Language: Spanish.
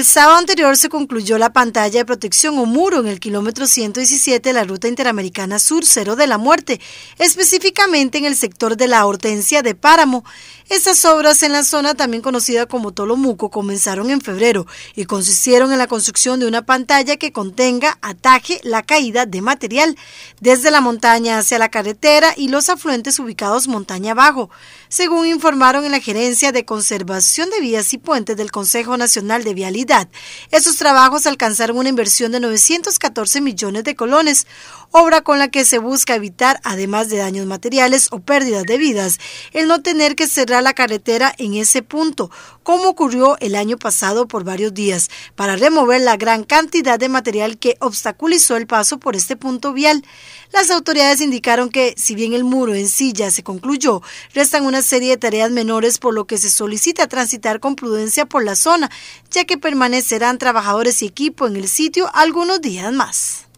El sábado anterior se concluyó la pantalla de protección o muro en el kilómetro 117 de la Ruta Interamericana Sur Cero de la Muerte, específicamente en el sector de la Hortensia de Páramo. Estas obras en la zona también conocida como Tolomuco comenzaron en febrero y consistieron en la construcción de una pantalla que contenga, ataje la caída de material desde la montaña hacia la carretera y los afluentes ubicados montaña abajo, según informaron en la Gerencia de Conservación de Vías y Puentes del Consejo Nacional de Vialidad esos trabajos alcanzaron una inversión de 914 millones de colones, obra con la que se busca evitar, además de daños materiales o pérdidas de vidas, el no tener que cerrar la carretera en ese punto, como ocurrió el año pasado por varios días, para remover la gran cantidad de material que obstaculizó el paso por este punto vial. Las autoridades indicaron que, si bien el muro en sí ya se concluyó, restan una serie de tareas menores por lo que se solicita transitar con prudencia por la zona, ya que permanece permanecerán trabajadores y equipo en el sitio algunos días más.